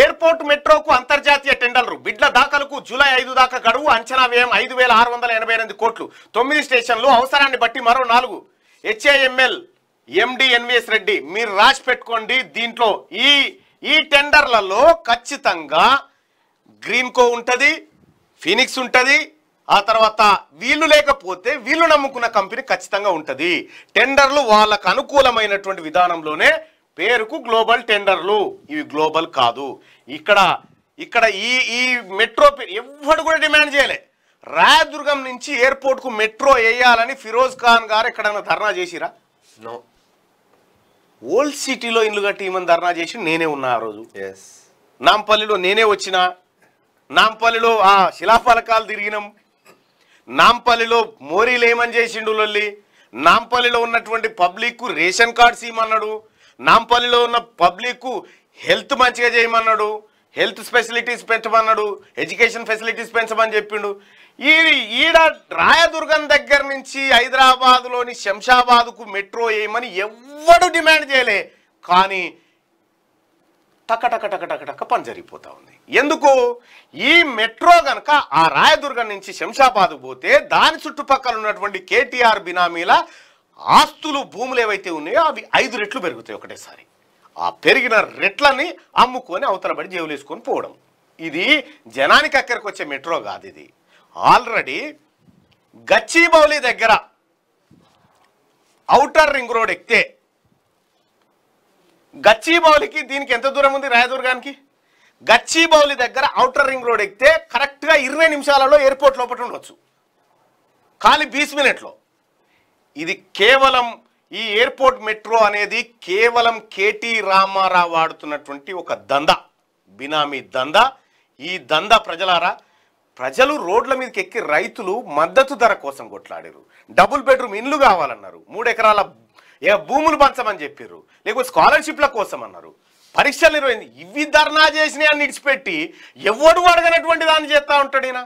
airport మెట్రోకు అంతర్జాతీయ టెండర్లు బిడ్ల దాఖలకు July ఐదు దాకా గడువు అంచనా వ్యయం ఐదు వేల ఆరు వందల ఎనభై ఎనిమిది కోట్లు తొమ్మిది స్టేషన్లు అవసరాన్ని బట్టి మరో నాలుగు హెచ్ఏఎంఎల్ ఎండి ఎన్విఎస్ రెడ్డి మీరు రాసి పెట్టుకోండి దీంట్లో ఈ ఈ టెండర్లలో ఖచ్చితంగా గ్రీన్కో ఉంటుంది ఫినిక్స్ ఉంటుంది ఆ తర్వాత వీళ్ళు లేకపోతే వీళ్ళు నమ్ముకున్న కంపెనీ ఖచ్చితంగా ఉంటుంది టెండర్లు వాళ్ళకు అనుకూలమైనటువంటి విధానంలోనే పేరుకు గ్లోబల్ టెండర్లు ఇవి గ్లోబల్ కాదు ఇక్కడ ఇక్కడ ఈ ఈ మెట్రో ఎవ్వడు కూడా డిమాండ్ చేయలే రాయదుర్గం నుంచి ఎయిర్పోర్ట్కు మెట్రో వేయాలని ఫిరోజ్ ఖాన్ గారు ఎక్కడైనా ధర్నా చేసిరా నో ఓల్డ్ సిటీలో ఇల్లు కట్టి ఈమెను ధర్నా చేసి నేనే ఉన్నా ఆ రోజు ఎస్ నాంపల్లిలో నేనే వచ్చిన నాంపల్లిలో ఆ శిలాఫలకాలు తిరిగినాం నాంపల్లిలో మోరీలు ఏమని చేసిండు లొల్లి నాంపల్లిలో ఉన్నటువంటి పబ్లిక్కు రేషన్ కార్డ్స్ ఏమన్నాడు నాంపల్లిలో ఉన్న పబ్లిక్ హెల్త్ మంచిగా చేయమన్నాడు హెల్త్ ఫెసిలిటీస్ పెంచమన్నాడు ఎడ్యుకేషన్ ఫెసిలిటీస్ పెంచమని చెప్పిండు ఈ ఈడ రాయదుర్గం దగ్గర నుంచి హైదరాబాద్లోని శంషాబాద్కు మెట్రో వేయమని ఎవ్వడు డిమాండ్ చేయలే కానీ టకటకటకటకటక పని జరిగిపోతూ ఉంది ఎందుకు ఈ మెట్రో కనుక ఆ రాయదుర్గం నుంచి శంషాబాద్ పోతే దాని చుట్టుపక్కల ఉన్నటువంటి కేటీఆర్ బినామీల ఆస్తులు భూములు ఏవైతే ఉన్నాయో అవి ఐదు రెట్లు పెరుగుతాయి ఒకటేసారి ఆ పెరిగిన రెట్లని అమ్ముకొని అవతలబడి జేవులేసుకొని పోవడం ఇది జనానికి అక్కడికి వచ్చే మెట్రో కాదు ఇది ఆల్రెడీ గచ్చిబౌలి దగ్గర అవుటర్ రింగ్ రోడ్ ఎక్కితే గచ్చిబౌలికి దీనికి ఎంత దూరం ఉంది రాయదుర్గానికి గచ్చిబౌలి దగ్గర అవుటర్ రింగ్ రోడ్ ఎక్కితే కరెక్ట్గా ఇరవై నిమిషాలలో ఎయిర్పోర్ట్ లోపల ఉండవచ్చు ఖాళీ బీస్ మినిట్లో ఇది కేవలం ఈ ఎయిర్పోర్ట్ మెట్రో అనేది కేవలం కేటీ రామారావు ఆడుతున్నటువంటి ఒక దంద బినామీ దంద ఈ దంద ప్రజలారా ప్రజలు రోడ్ల మీదకి ఎక్కి రైతులు మద్దతు ధర కోసం కొట్లాడారు డబుల్ బెడ్రూమ్ ఇండ్లు కావాలన్నారు మూడు ఎకరాల భూములు పంచమని చెప్పారు లేకపోతే స్కాలర్షిప్ల కోసం అన్నారు పరీక్షలు నిర్వహించి ఇవి ధర్నా చేసినాయని నిడిచిపెట్టి ఎవడు అడగనటువంటి దాన్ని చేస్తూ ఉంటాడు ఈయన